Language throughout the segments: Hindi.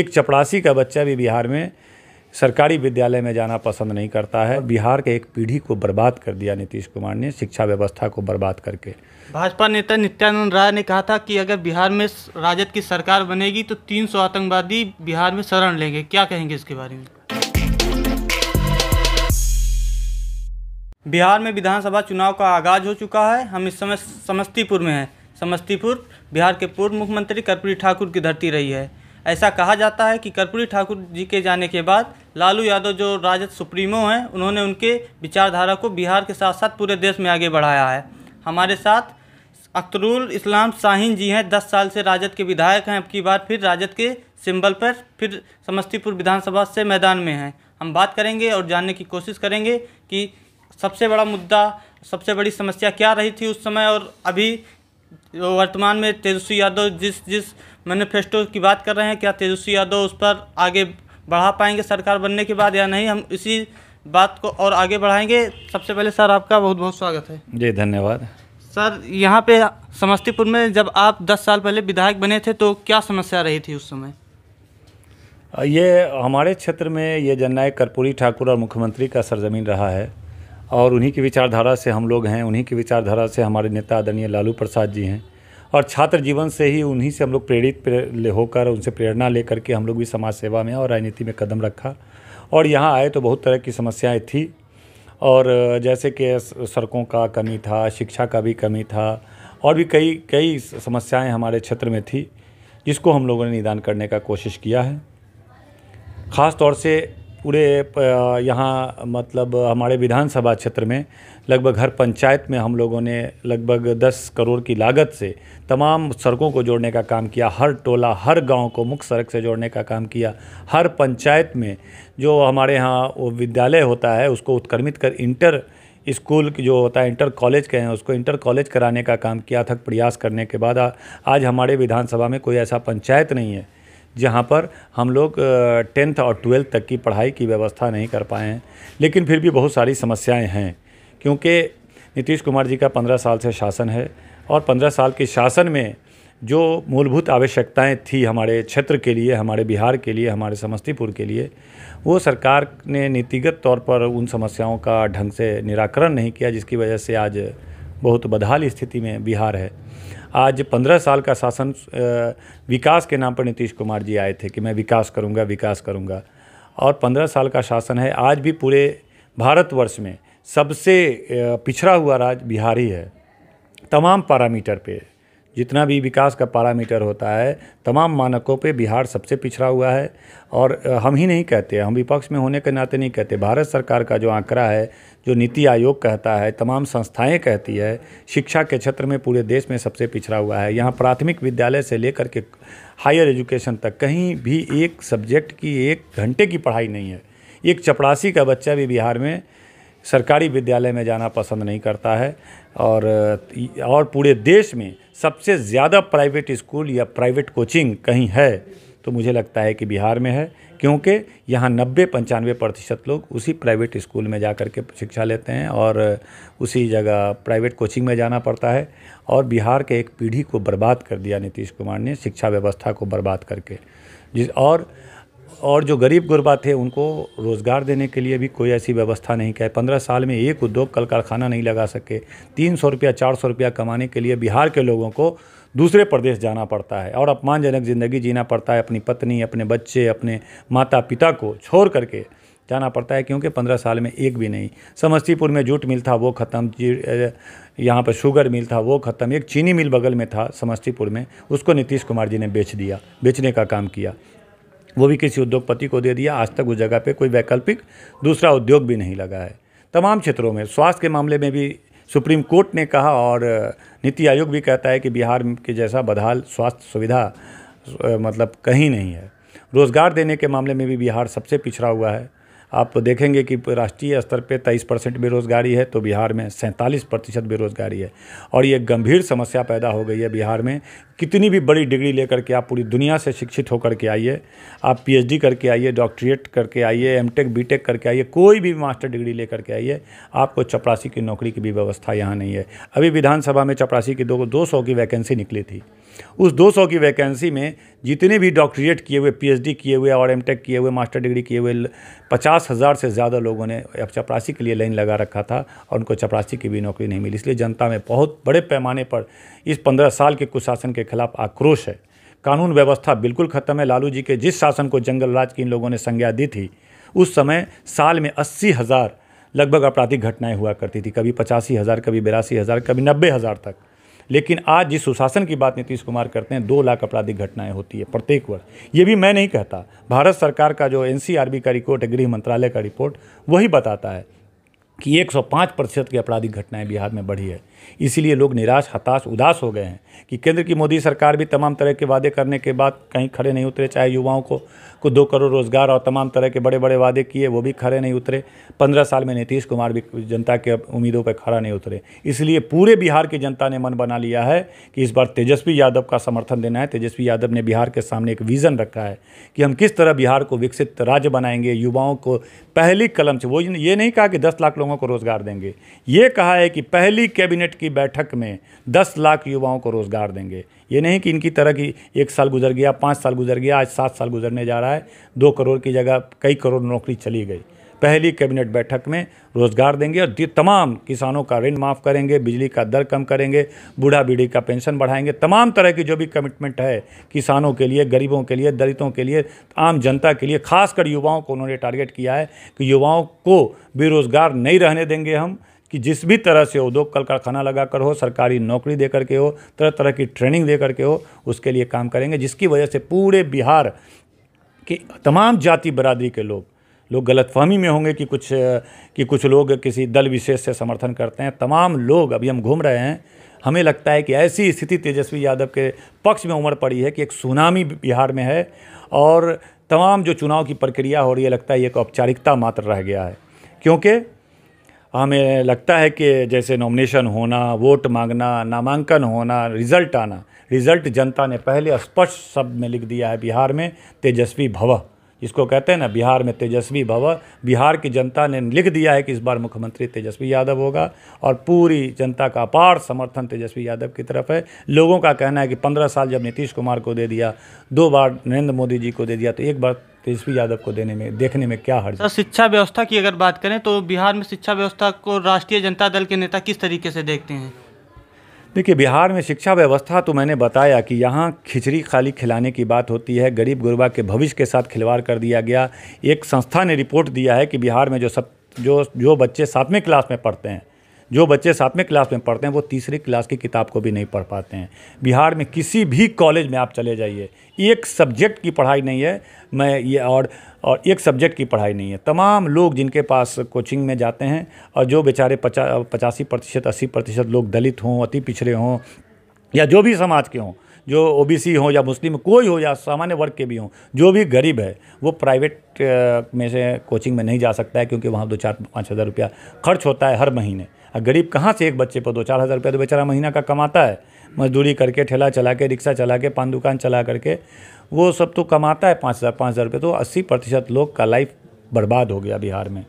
एक चपरासी का बच्चा भी बिहार में सरकारी विद्यालय में जाना पसंद नहीं करता है बिहार के एक पीढ़ी को बर्बाद कर दिया नीतीश कुमार ने शिक्षा व्यवस्था को बर्बाद करके भाजपा नेता नित्यानंद राय ने कहा था कि अगर बिहार में राजद की सरकार बनेगी तो 300 आतंकवादी बिहार में शरण लेंगे क्या कहेंगे इसके बारे में बिहार में विधानसभा चुनाव का आगाज हो चुका है हम इस समय समस्तीपुर में हैं समस्तीपुर बिहार के पूर्व मुख्यमंत्री कर्पूरी ठाकुर की धरती रही है ऐसा कहा जाता है कि कर्पूरी ठाकुर जी के जाने के बाद लालू यादव जो राजद सुप्रीमो हैं उन्होंने उनके विचारधारा को बिहार के साथ साथ पूरे देश में आगे बढ़ाया है हमारे साथ अख्तरुल इस्लाम शाहीन जी हैं दस साल से राजद के विधायक हैं अब की बार फिर राजद के सिंबल पर फिर समस्तीपुर विधानसभा से मैदान में हैं हम बात करेंगे और जानने की कोशिश करेंगे कि सबसे बड़ा मुद्दा सबसे बड़ी समस्या क्या रही थी उस समय और अभी वर्तमान में तेजस्वी यादव जिस जिस मैनिफेस्टो की बात कर रहे हैं क्या तेजस्वी यादव उस पर आगे बढ़ा पाएंगे सरकार बनने के बाद या नहीं हम इसी बात को और आगे बढ़ाएंगे सबसे पहले सर आपका बहुत बहुत स्वागत है जी धन्यवाद सर यहाँ पे समस्तीपुर में जब आप 10 साल पहले विधायक बने थे तो क्या समस्या रही थी उस समय ये हमारे क्षेत्र में ये जननायक कर्पूरी ठाकुर और मुख्यमंत्री का सरजमीन रहा है और उन्हीं की विचारधारा से हम लोग हैं उन्हीं की विचारधारा से हमारे नेता आदरणीय लालू प्रसाद जी हैं और छात्र जीवन से ही उन्हीं से हम लोग प्रेरित प्रे, होकर उनसे प्रेरणा लेकर के हम लोग भी समाज सेवा में और राजनीति में कदम रखा और यहाँ आए तो बहुत तरह की समस्याएँ थी और जैसे कि सड़कों का कमी था शिक्षा का भी कमी था और भी कई कई समस्याएं हमारे क्षेत्र में थी जिसको हम लोगों ने निदान करने का कोशिश किया है ख़ास तौर से पूरे यहाँ मतलब हमारे विधानसभा क्षेत्र में लगभग हर पंचायत में हम लोगों ने लगभग 10 करोड़ की लागत से तमाम सड़कों को जोड़ने का काम किया हर टोला हर गांव को मुख्य सड़क से जोड़ने का काम किया हर पंचायत में जो हमारे यहाँ वो विद्यालय होता है उसको उत्क्रमित कर इंटर स्कूल जो होता है इंटर कॉलेज के हैं उसको इंटर कॉलेज कराने का काम किया थक प्रयास करने के बाद आज हमारे विधानसभा में कोई ऐसा पंचायत नहीं है जहाँ पर हम लोग टेंथ और ट्वेल्थ तक की पढ़ाई की व्यवस्था नहीं कर पाए हैं लेकिन फिर भी बहुत सारी समस्याएं हैं क्योंकि नीतीश कुमार जी का पंद्रह साल से शासन है और पंद्रह साल के शासन में जो मूलभूत आवश्यकताएं थी हमारे क्षेत्र के लिए हमारे बिहार के लिए हमारे समस्तीपुर के लिए वो सरकार ने नीतिगत तौर पर उन समस्याओं का ढंग से निराकरण नहीं किया जिसकी वजह से आज बहुत बदहाल स्थिति में बिहार है आज पंद्रह साल का शासन विकास के नाम पर नीतीश कुमार जी आए थे कि मैं विकास करूँगा विकास करूँगा और पंद्रह साल का शासन है आज भी पूरे भारतवर्ष में सबसे पिछड़ा हुआ राज्य बिहार ही है तमाम पैरामीटर पे जितना भी विकास का पैरामीटर होता है तमाम मानकों पे बिहार सबसे पिछड़ा हुआ है और हम ही नहीं कहते हम विपक्ष में होने के नाते नहीं कहते भारत सरकार का जो आंकड़ा है जो नीति आयोग कहता है तमाम संस्थाएं कहती है शिक्षा के क्षेत्र में पूरे देश में सबसे पिछड़ा हुआ है यहाँ प्राथमिक विद्यालय से लेकर के हायर एजुकेशन तक कहीं भी एक सब्जेक्ट की एक घंटे की पढ़ाई नहीं है एक चपरासी का बच्चा भी बिहार में सरकारी विद्यालय में जाना पसंद नहीं करता है और और पूरे देश में सबसे ज़्यादा प्राइवेट स्कूल या प्राइवेट कोचिंग कहीं है तो मुझे लगता है कि बिहार में है क्योंकि यहाँ नब्बे पंचानवे प्रतिशत लोग उसी प्राइवेट स्कूल में जा कर के शिक्षा लेते हैं और उसी जगह प्राइवेट कोचिंग में जाना पड़ता है और बिहार के एक पीढ़ी को बर्बाद कर दिया नीतीश कुमार ने शिक्षा व्यवस्था को बर्बाद करके जिस और और जो गरीब गुरबा थे उनको रोज़गार देने के लिए भी कोई ऐसी व्यवस्था नहीं किया पंद्रह साल में एक उद्योग कल कारखाना नहीं लगा सके तीन सौ रुपया चार सौ रुपया कमाने के लिए बिहार के लोगों को दूसरे प्रदेश जाना पड़ता है और अपमानजनक ज़िंदगी जीना पड़ता है अपनी पत्नी अपने बच्चे अपने माता पिता को छोड़ करके जाना पड़ता है क्योंकि पंद्रह साल में एक भी नहीं समस्तीपुर में जूट मिल था वो ख़त्म यहाँ पर शुगर मिल था वो ख़त्म एक चीनी मिल बगल में था समस्तीपुर में उसको नीतीश कुमार जी ने बेच दिया बेचने का काम किया वो भी किसी उद्योगपति को दे दिया आज तक उस जगह पे कोई वैकल्पिक दूसरा उद्योग भी नहीं लगा है तमाम क्षेत्रों में स्वास्थ्य के मामले में भी सुप्रीम कोर्ट ने कहा और नीति आयोग भी कहता है कि बिहार के जैसा बदहाल स्वास्थ्य सुविधा मतलब कहीं नहीं है रोज़गार देने के मामले में भी बिहार सबसे पिछड़ा हुआ है आप तो देखेंगे कि राष्ट्रीय स्तर पे 23 परसेंट बेरोज़गारी है तो बिहार में सैंतालीस प्रतिशत बेरोज़गारी है और ये गंभीर समस्या पैदा हो गई है बिहार में कितनी भी बड़ी डिग्री लेकर के आप पूरी दुनिया से शिक्षित होकर के आइए आप पीएचडी करके आइए डॉक्टरेट करके आइए एमटेक बीटेक करके आइए कोई भी मास्टर डिग्री लेकर के आइए आपको चपरासी की नौकरी की भी व्यवस्था यहाँ नहीं है अभी विधानसभा में चपरासी की दो दो सौ की वैकेंसी निकली थी उस 200 की वैकेंसी में जितने भी डॉक्टरेट किए हुए पीएचडी किए हुए और एमटेक किए हुए मास्टर डिग्री किए हुए पचास हज़ार से ज़्यादा लोगों ने चपरासी के लिए लाइन लगा रखा था और उनको चपरासी की भी नौकरी नहीं मिली इसलिए जनता में बहुत बड़े पैमाने पर इस पंद्रह साल के कुशासन के खिलाफ आक्रोश है कानून व्यवस्था बिल्कुल ख़त्म है लालू जी के जिस शासन को जंगल राज की इन लोगों ने संज्ञा दी थी उस समय साल में अस्सी हज़ार लगभग आपराधिक घटनाएं हुआ करती थी कभी पचासी हज़ार कभी बिरासी हज़ार कभी नब्बे हज़ार तक लेकिन आज जिस सुशासन की बात नीतीश कुमार करते हैं दो लाख आपराधिक घटनाएं होती है प्रत्येक वर्ष ये भी मैं नहीं कहता भारत सरकार का जो एन का रिपोर्ट है गृह मंत्रालय का रिपोर्ट वही बताता है कि 105 प्रतिशत की आपराधिक घटनाएं बिहार में बढ़ी है इसीलिए लोग निराश हताश उदास हो गए हैं कि केंद्र की मोदी सरकार भी तमाम तरह के वादे करने के बाद कहीं खड़े नहीं उतरे चाहे युवाओं को को दो करोड़ रोजगार और तमाम तरह के बड़े बड़े वादे किए वो भी खड़े नहीं उतरे पंद्रह साल में नीतीश कुमार भी जनता के उम्मीदों पर खड़ा नहीं उतरे इसलिए पूरे बिहार की जनता ने मन बना लिया है कि इस बार तेजस्वी यादव का समर्थन देना है तेजस्वी यादव ने बिहार के सामने एक विज़न रखा है कि हम किस तरह बिहार को विकसित राज्य बनाएंगे युवाओं को पहली कलम से वो ये नहीं कहा कि दस लाख लोगों को रोज़गार देंगे ये कहा है कि पहली कैबिनेट कैबिनेट की बैठक में दस लाख युवाओं को रोज़गार देंगे ये नहीं कि इनकी तरह की एक साल गुजर गया पाँच साल गुजर गया आज सात साल गुजरने जा रहा है दो करोड़ की जगह कई करोड़ नौकरी चली गई पहली कैबिनेट बैठक में रोजगार देंगे और तमाम किसानों का ऋण माफ़ करेंगे बिजली का दर कम करेंगे बूढ़ा बीढ़ी का पेंशन बढ़ाएंगे तमाम तरह की जो भी कमिटमेंट है किसानों के लिए गरीबों के लिए दलितों के लिए आम जनता के लिए खासकर युवाओं को उन्होंने टारगेट किया है कि युवाओं को बेरोज़गार नहीं रहने देंगे हम कि जिस भी तरह से उद्योग कल कारखाना लगा कर हो सरकारी नौकरी दे करके हो तरह तरह की ट्रेनिंग दे करके हो उसके लिए काम करेंगे जिसकी वजह से पूरे बिहार के तमाम जाति बरादरी के लोग लोग गलतफहमी में होंगे कि कुछ कि कुछ लोग किसी दल विशेष से समर्थन करते हैं तमाम लोग अभी हम घूम रहे हैं हमें लगता है कि ऐसी स्थिति तेजस्वी यादव के पक्ष में उमड़ पड़ी है कि एक सुनामी बिहार में है और तमाम जो चुनाव की प्रक्रिया हो रही है लगता है एक औपचारिकता मात्र रह गया है क्योंकि हमें लगता है कि जैसे नॉमिनेशन होना वोट मांगना नामांकन होना रिज़ल्ट आना रिज़ल्ट जनता ने पहले स्पष्ट शब्द में लिख दिया है बिहार में तेजस्वी भव इसको कहते हैं ना बिहार में तेजस्वी भव बिहार की जनता ने लिख दिया है कि इस बार मुख्यमंत्री तेजस्वी यादव होगा और पूरी जनता का अपार समर्थन तेजस्वी यादव की तरफ है लोगों का कहना है कि पंद्रह साल जब नीतीश कुमार को दे दिया दो बार नरेंद्र मोदी जी को दे दिया तो एक बार तेजस्वी तो यादव को देने में देखने में क्या हर्ज शिक्षा व्यवस्था की अगर बात करें तो बिहार में शिक्षा व्यवस्था को राष्ट्रीय जनता दल के नेता किस तरीके से देखते हैं देखिए बिहार में शिक्षा व्यवस्था तो मैंने बताया कि यहाँ खिचड़ी खाली खिलाने की बात होती है गरीब गुरबा के भविष्य के साथ खिलवाड़ कर दिया गया एक संस्था ने रिपोर्ट दिया है कि बिहार में जो सब जो जो बच्चे सातवें क्लास में पढ़ते हैं जो बच्चे सातवें क्लास में पढ़ते हैं वो तीसरी क्लास की किताब को भी नहीं पढ़ पाते हैं बिहार में किसी भी कॉलेज में आप चले जाइए एक सब्जेक्ट की पढ़ाई नहीं है मैं ये और और एक सब्जेक्ट की पढ़ाई नहीं है तमाम लोग जिनके पास कोचिंग में जाते हैं और जो बेचारे पचा पचासी प्रतिशत अस्सी प्रतिशत लोग दलित हों अति पिछड़े हों या जो भी समाज के हों जो ओबीसी हो या मुस्लिम कोई हो या सामान्य वर्ग के भी हों जो भी गरीब है वो प्राइवेट में से कोचिंग में नहीं जा सकता है क्योंकि वहाँ दो चार पाँच हज़ार रुपया खर्च होता है हर महीने और गरीब कहाँ से एक बच्चे पर दो चार हज़ार रुपया तो बेचारा महीना का कमाता है मजदूरी करके ठेला चला के रिक्शा चला के पान दुकान चला करके वो सब तो कमाता है पाँच हज़ार पाँच हज़ार रुपये तो अस्सी प्रतिशत लोग का लाइफ बर्बाद हो गया बिहार में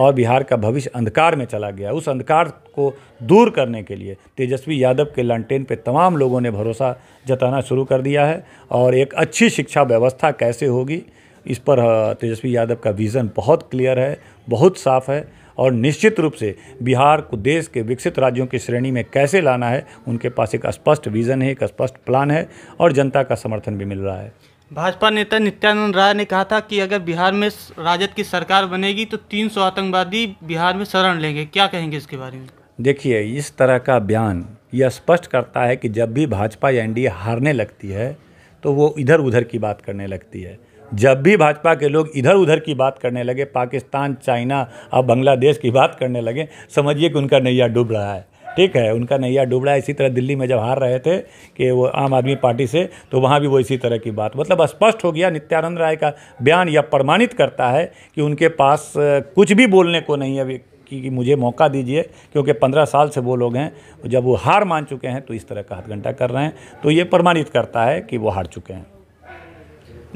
और बिहार का भविष्य अंधकार में चला गया उस अंधकार को दूर करने के लिए तेजस्वी यादव के लंटेन पे तमाम लोगों ने भरोसा जताना शुरू कर दिया है और एक अच्छी शिक्षा व्यवस्था कैसे होगी इस पर हाँ, तेजस्वी यादव का विज़न बहुत क्लियर है बहुत साफ है और निश्चित रूप से बिहार को देश के विकसित राज्यों की श्रेणी में कैसे लाना है उनके पास एक स्पष्ट विज़न है एक स्पष्ट प्लान है और जनता का समर्थन भी मिल रहा है भाजपा नेता नित्यानंद राय ने कहा था कि अगर बिहार में राजद की सरकार बनेगी तो 300 आतंकवादी बिहार में शरण लेंगे क्या कहेंगे इसके बारे में देखिए इस तरह का बयान यह स्पष्ट करता है कि जब भी भाजपा या एनडीए हारने लगती है तो वो इधर उधर की बात करने लगती है जब भी भाजपा के लोग इधर उधर की बात करने लगे पाकिस्तान चाइना और बांग्लादेश की बात करने लगे समझिए कि उनका नैया डूब रहा है ठीक है उनका नैया है इसी तरह दिल्ली में जब हार रहे थे कि वो आम आदमी पार्टी से तो वहाँ भी वो इसी तरह की बात मतलब स्पष्ट हो गया नित्यानंद राय का बयान यह प्रमाणित करता है कि उनके पास कुछ भी बोलने को नहीं अभी कि मुझे मौका दीजिए क्योंकि पंद्रह साल से वो लोग हैं जब वो हार मान चुके हैं तो इस तरह का घंटा कर रहे हैं तो ये प्रमाणित करता है कि वो हार चुके हैं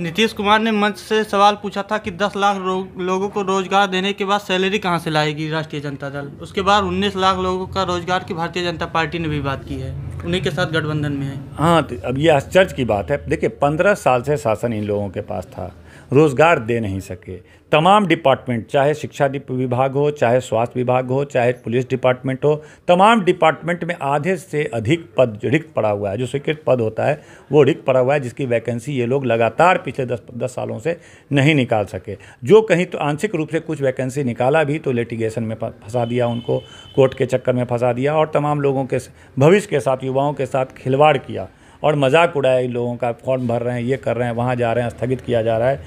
नीतीश कुमार ने मंच से सवाल पूछा था कि 10 लाख लोगों को रोजगार देने के बाद सैलरी कहां से लाएगी राष्ट्रीय जनता दल उसके बाद 19 लाख लोगों का रोजगार की भारतीय जनता पार्टी ने भी बात की है उन्हीं के साथ गठबंधन में है हाँ तो अब ये आश्चर्य की बात है देखिए पंद्रह साल से शासन इन लोगों के पास था रोज़गार दे नहीं सके तमाम डिपार्टमेंट चाहे शिक्षा विभाग हो चाहे स्वास्थ्य विभाग हो चाहे पुलिस डिपार्टमेंट हो तमाम डिपार्टमेंट में आधे से अधिक पद रिक्त पड़ा हुआ है जो स्वीकृत पद होता है वो रिक्त पड़ा हुआ है जिसकी वैकेंसी ये लोग लगातार पिछले दस दस सालों से नहीं निकाल सके जो कहीं तो आंशिक रूप से कुछ वैकेंसी निकाला भी तो लिटिगेशन में फंसा दिया उनको कोर्ट के चक्कर में फंसा दिया और तमाम लोगों के भविष्य के साथ युवाओं के साथ खिलवाड़ किया और मजाक उड़ाया लोगों का फॉर्म भर रहे हैं ये कर रहे हैं वहाँ जा रहे हैं स्थगित किया जा रहा है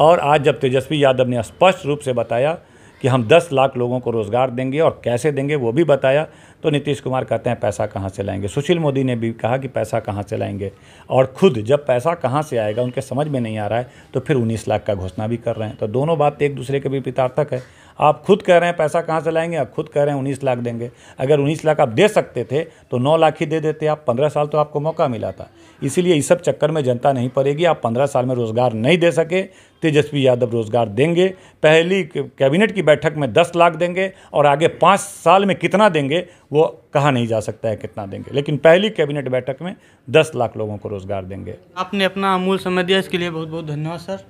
और आज जब तेजस्वी यादव ने स्पष्ट रूप से बताया कि हम 10 लाख लोगों को रोज़गार देंगे और कैसे देंगे वो भी बताया तो नीतीश कुमार कहते हैं पैसा कहाँ से लाएंगे सुशील मोदी ने भी कहा कि पैसा कहाँ से लाएंगे और खुद जब पैसा कहाँ से आएगा उनके समझ में नहीं आ रहा है तो फिर उन्नीस लाख का घोषणा भी कर रहे हैं तो दोनों बात एक दूसरे के भी पितार्थक है आप खुद कह रहे हैं पैसा कहाँ से लाएंगे आप खुद कह रहे हैं उन्नीस लाख देंगे अगर उन्नीस लाख आप दे सकते थे तो नौ लाख ही दे देते आप पंद्रह साल तो आपको मौका मिला था इसीलिए इस सब चक्कर में जनता नहीं पड़ेगी आप पंद्रह साल में रोज़गार नहीं दे सके तेजस्वी यादव रोज़गार देंगे पहली कैबिनेट की बैठक में दस लाख देंगे और आगे पाँच साल में कितना देंगे वो कहा नहीं जा सकता है कितना देंगे लेकिन पहली कैबिनेट बैठक में दस लाख लोगों को रोज़गार देंगे आपने अपना अमूल समय दिया इसके लिए बहुत बहुत धन्यवाद सर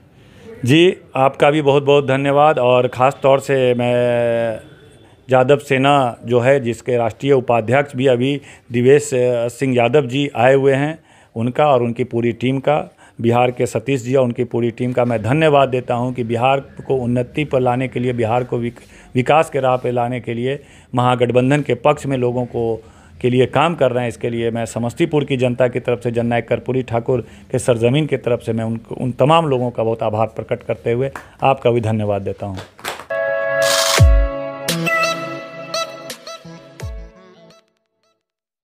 जी आपका भी बहुत बहुत धन्यवाद और ख़ास तौर से मैं यादव सेना जो है जिसके राष्ट्रीय उपाध्यक्ष भी अभी दिवेश सिंह यादव जी आए हुए हैं उनका और उनकी पूरी टीम का बिहार के सतीश जी और उनकी पूरी टीम का मैं धन्यवाद देता हूं कि बिहार को उन्नति पर लाने के लिए बिहार को विकास के राह पर लाने के लिए महागठबंधन के पक्ष में लोगों को के लिए काम कर रहे हैं इसके लिए मैं समस्तीपुर की जनता की तरफ से जननायक कर्पूरी ठाकुर के सरजमीन की तरफ से मैं उन उन तमाम लोगों का बहुत आभार प्रकट करते हुए आपका भी धन्यवाद देता हूँ